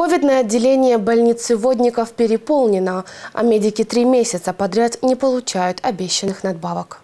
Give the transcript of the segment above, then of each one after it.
Ковидное отделение больницы водников переполнено, а медики три месяца подряд не получают обещанных надбавок.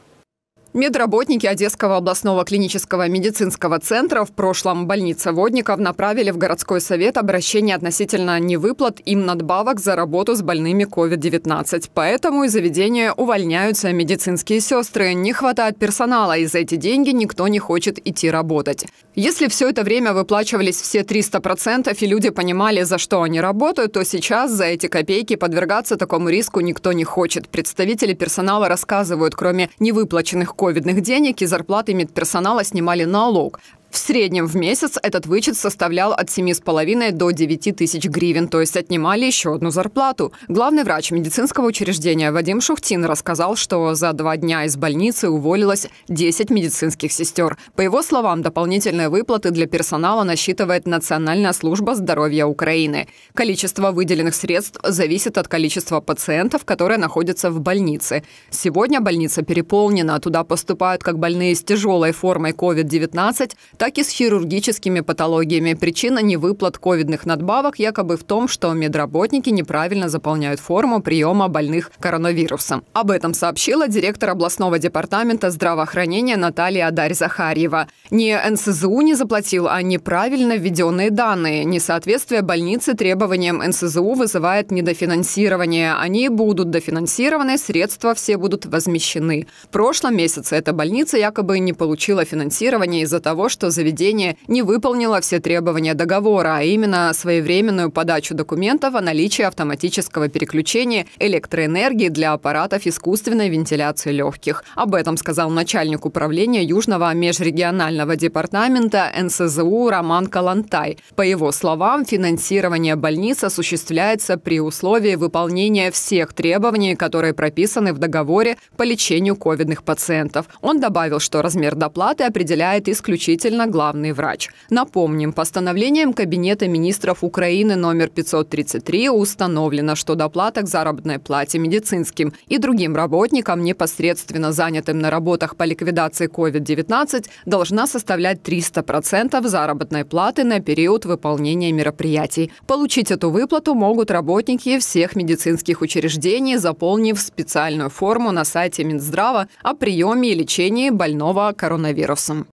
Медработники Одесского областного клинического медицинского центра в прошлом больнице Водников направили в городской совет обращение относительно невыплат им надбавок за работу с больными COVID-19. Поэтому из заведения увольняются медицинские сестры. Не хватает персонала, и за эти деньги никто не хочет идти работать. Если все это время выплачивались все 300% и люди понимали, за что они работают, то сейчас за эти копейки подвергаться такому риску никто не хочет. Представители персонала рассказывают, кроме невыплаченных COVID ковидных денег и зарплаты медперсонала снимали налог. В среднем в месяц этот вычет составлял от 7,5 до 9 тысяч гривен, то есть отнимали еще одну зарплату. Главный врач медицинского учреждения Вадим Шухтин рассказал, что за два дня из больницы уволилось 10 медицинских сестер. По его словам, дополнительные выплаты для персонала насчитывает Национальная служба здоровья Украины. Количество выделенных средств зависит от количества пациентов, которые находятся в больнице. Сегодня больница переполнена, туда поступают как больные с тяжелой формой COVID-19, так так и с хирургическими патологиями. Причина невыплат ковидных надбавок якобы в том, что медработники неправильно заполняют форму приема больных коронавирусом. Об этом сообщила директор областного департамента здравоохранения Наталья Адарь Захарьева. Не НСЗУ не заплатил, а неправильно введенные данные. Несоответствие больницы требованиям НСЗУ вызывает недофинансирование. Они будут дофинансированы, средства все будут возмещены. В прошлом месяце эта больница якобы не получила финансирование из-за того, что заведение не выполнило все требования договора, а именно своевременную подачу документов о наличии автоматического переключения электроэнергии для аппаратов искусственной вентиляции легких. Об этом сказал начальник управления Южного межрегионального департамента НСЗУ Роман Калантай. По его словам, финансирование больниц осуществляется при условии выполнения всех требований, которые прописаны в договоре по лечению ковидных пациентов. Он добавил, что размер доплаты определяет исключительно главный врач. Напомним, постановлением Кабинета министров Украины номер 533 установлено, что доплата к заработной плате медицинским и другим работникам, непосредственно занятым на работах по ликвидации COVID-19, должна составлять 300% заработной платы на период выполнения мероприятий. Получить эту выплату могут работники всех медицинских учреждений, заполнив специальную форму на сайте Минздрава о приеме и лечении больного коронавирусом.